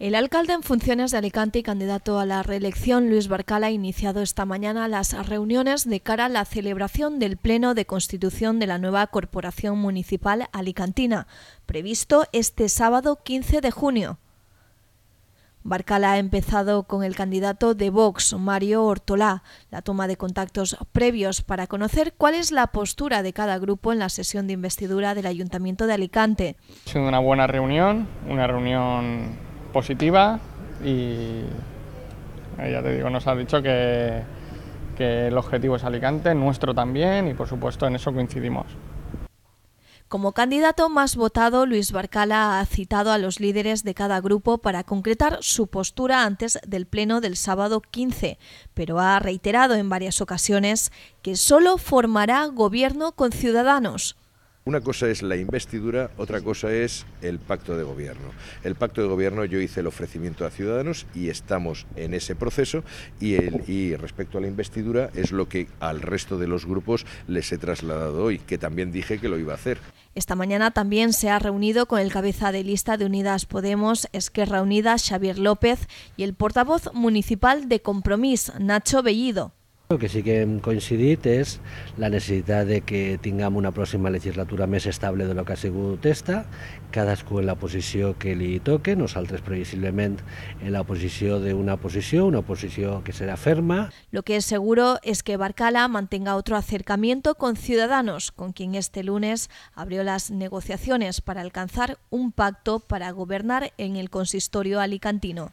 El alcalde en funciones de Alicante y candidato a la reelección, Luis Barcala, ha iniciado esta mañana las reuniones de cara a la celebración del Pleno de Constitución de la nueva Corporación Municipal Alicantina, previsto este sábado 15 de junio. Barcala ha empezado con el candidato de Vox, Mario Ortolá, la toma de contactos previos para conocer cuál es la postura de cada grupo en la sesión de investidura del Ayuntamiento de Alicante. Ha sido una buena reunión, una reunión positiva y eh, ya te digo, nos ha dicho que, que el objetivo es Alicante, nuestro también y por supuesto en eso coincidimos. Como candidato más votado, Luis Barcala ha citado a los líderes de cada grupo para concretar su postura antes del pleno del sábado 15, pero ha reiterado en varias ocasiones que solo formará gobierno con ciudadanos. Una cosa es la investidura, otra cosa es el pacto de gobierno. El pacto de gobierno yo hice el ofrecimiento a Ciudadanos y estamos en ese proceso y, respecto a la investidura es lo que al resto de los grupos les he trasladado hoy, que también dije que lo iba a hacer. Esta mañana también se ha reunido con el cabeza de lista de Unidas Podemos, Esquerra Unida, Xavier López y el portavoz municipal de Compromís, Nacho Bellido. Lo que sí que coincide es la necesidad de que tengamos una próxima legislatura más estable de lo que ha sido esta, cadascú en la posición que le toque, saltes previsiblemente en la de una posición una oposición que será ferma. Lo que es seguro es que Barcala mantenga otro acercamiento con Ciudadanos, con quien este lunes abrió las negociaciones para alcanzar un pacto para gobernar en el consistorio alicantino.